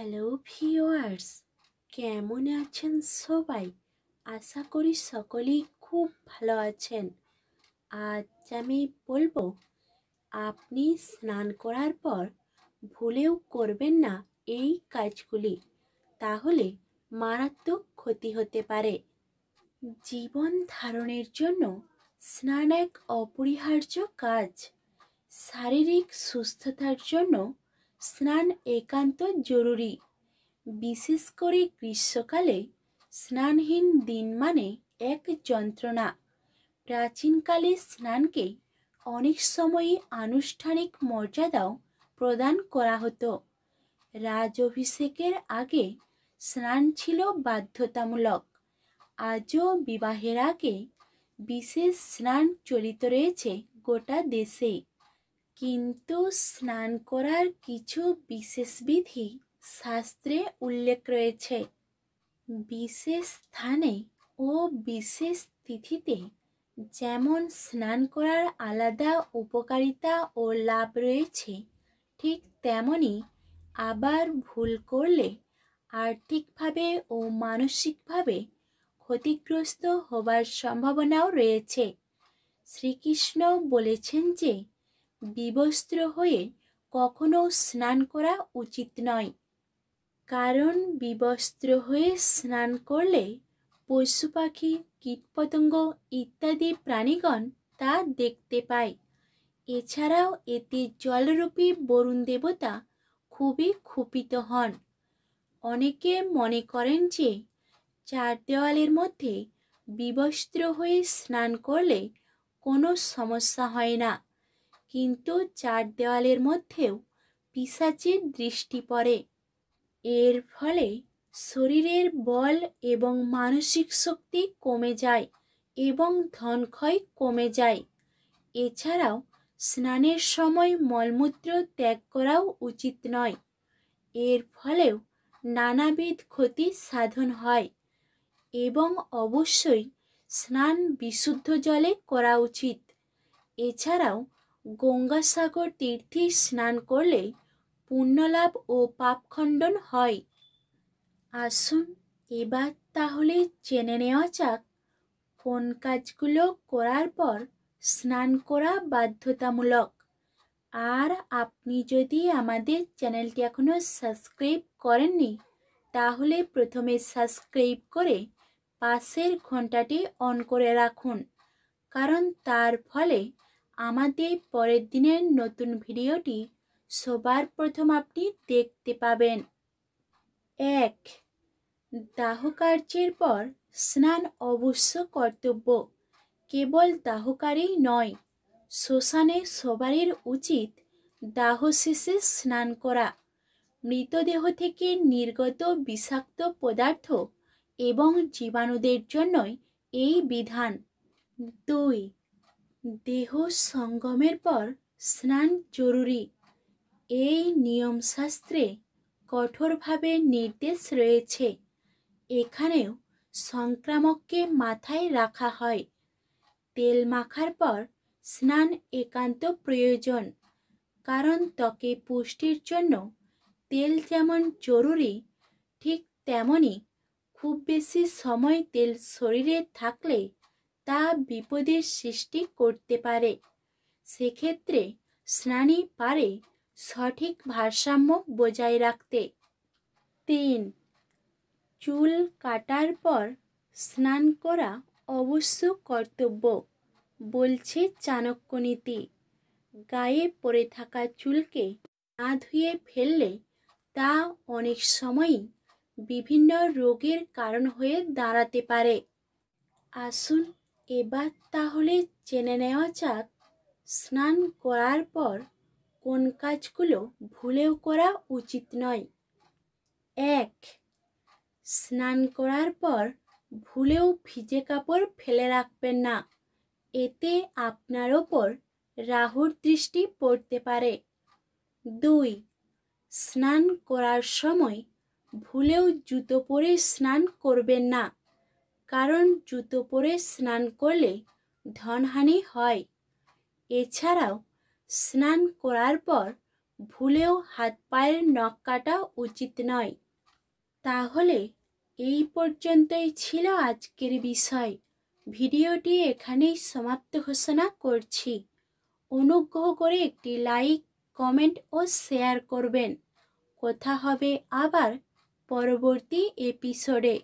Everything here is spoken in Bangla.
হ্যালো ভিওয়ার্স কেমন আছেন সবাই আশা করি সকলেই খুব ভালো আছেন আজ আমি বলবো আপনি স্নান করার পর ভুলেও করবেন না এই কাজগুলি তাহলে মারাত্মক ক্ষতি হতে পারে জীবন ধারণের জন্য স্নান এক অপরিহার্য কাজ শারীরিক সুস্থতার জন্য স্নান একান্ত জরুরি বিশেষ করে গ্রীষ্মকালে স্নানহীন দিন মানে এক যন্ত্রণা প্রাচীনকালে স্নানকে অনেক সময়ই আনুষ্ঠানিক মর্যাদাও প্রদান করা হতো রাজ অভিষেকের আগে স্নান ছিল বাধ্যতামূলক আজও বিবাহের আগে বিশেষ স্নান চলিত রয়েছে গোটা দেশেই কিন্তু স্নান করার কিছু বিশেষ বিধি শাস্ত্রে উল্লেখ রয়েছে বিশেষ স্থানে ও বিশেষ তিথিতে যেমন স্নান করার আলাদা উপকারিতা ও লাভ রয়েছে ঠিক তেমনি আবার ভুল করলে আর্থিকভাবে ও মানসিকভাবে ক্ষতিগ্রস্ত হবার সম্ভাবনাও রয়েছে শ্রীকৃষ্ণ বলেছেন যে বিবস্ত্র হয়ে কখনো স্নান করা উচিত নয় কারণ বিবস্ত্র হয়ে স্নান করলে পশু পাখি কীটপতঙ্গ ইত্যাদি প্রাণীগণ তা দেখতে পায় এছাড়াও এতে জলরূপী বরুণ দেবতা খুবই ক্ষুপিত হন অনেকে মনে করেন যে চার দেওয়ালের মধ্যে বিবস্ত্র হয়ে স্নান করলে কোনো সমস্যা হয় না কিন্তু চার দেওয়ালের মধ্যেও পিসাচের দৃষ্টি পড়ে এর ফলে শরীরের বল এবং মানসিক শক্তি কমে যায় এবং ধনক্ষয় কমে যায় এছাড়াও স্নানের সময় মলমূত্র ত্যাগ করাও উচিত নয় এর ফলেও নানাবিধ ক্ষতি সাধন হয় এবং অবশ্যই স্নান বিশুদ্ধ জলে করা উচিত এছাড়াও গঙ্গাসাগর তীর্থে স্নান করলে পুণ্যলাভ ও পাপখণ্ডন হয় আসুন এবার তাহলে জেনে নেওয়া যাক কোন কাজগুলো করার পর স্নান করা বাধ্যতামূলক আর আপনি যদি আমাদের চ্যানেলটি এখনও সাবস্ক্রাইব করেননি তাহলে প্রথমে সাবস্ক্রাইব করে পাশের ঘন্টাটি অন করে রাখুন কারণ তার ফলে আমাদের পরের দিনের নতুন ভিডিওটি সবার প্রথম আপনি দেখতে পাবেন এক দাহ কার্যের পর স্নান অবশ্য কর্তব্য কেবল দাহকারেই নয় শ্মশানে সবারই উচিত দাহ শেষে স্নান করা মৃতদেহ থেকে নির্গত বিষাক্ত পদার্থ এবং জীবাণুদের জন্যই এই বিধান দুই দেহ সঙ্গমের পর স্নান জরুরি এই নিয়মশাস্ত্রে কঠোরভাবে নির্দেশ রয়েছে এখানেও সংক্রামককে মাথায় রাখা হয় তেল মাখার পর স্নান একান্ত প্রয়োজন কারণ ত্বকে পুষ্টির জন্য তেল যেমন জরুরি ঠিক তেমনই খুব বেশি সময় তেল শরীরে থাকলে তা বিপদের সৃষ্টি করতে পারে সেক্ষেত্রে স্নানি পারে সঠিক ভারসাম্য বজায় রাখতে তিন চুল কাটার পর স্নান করা অবশ্য কর্তব্য বলছে চাণক্যনীতি গায়ে পড়ে থাকা চুলকে না ধুয়ে ফেললে তা অনেক সময়ই বিভিন্ন রোগের কারণ হয়ে দাঁড়াতে পারে আসুন এবার তাহলে জেনে নেওয়া যাক স্নান করার পর কোন কাজগুলো ভুলেও করা উচিত নয় এক স্নান করার পর ভুলেও ভিজে কাপড় ফেলে রাখবেন না এতে আপনার ওপর রাহুর দৃষ্টি পড়তে পারে দুই স্নান করার সময় ভুলেও জুতো পরে স্নান করবেন না কারণ জুতো পরে স্নান করলে ধনহানি হয় এছাড়াও স্নান করার পর ভুলেও হাত পায়ের নখ কাটা উচিত নয় তাহলে এই পর্যন্তই ছিল আজকের বিষয় ভিডিওটি এখানেই সমাপ্ত ঘোষণা করছি অনুগ্রহ করে একটি লাইক কমেন্ট ও শেয়ার করবেন কথা হবে আবার পরবর্তী এপিসোডে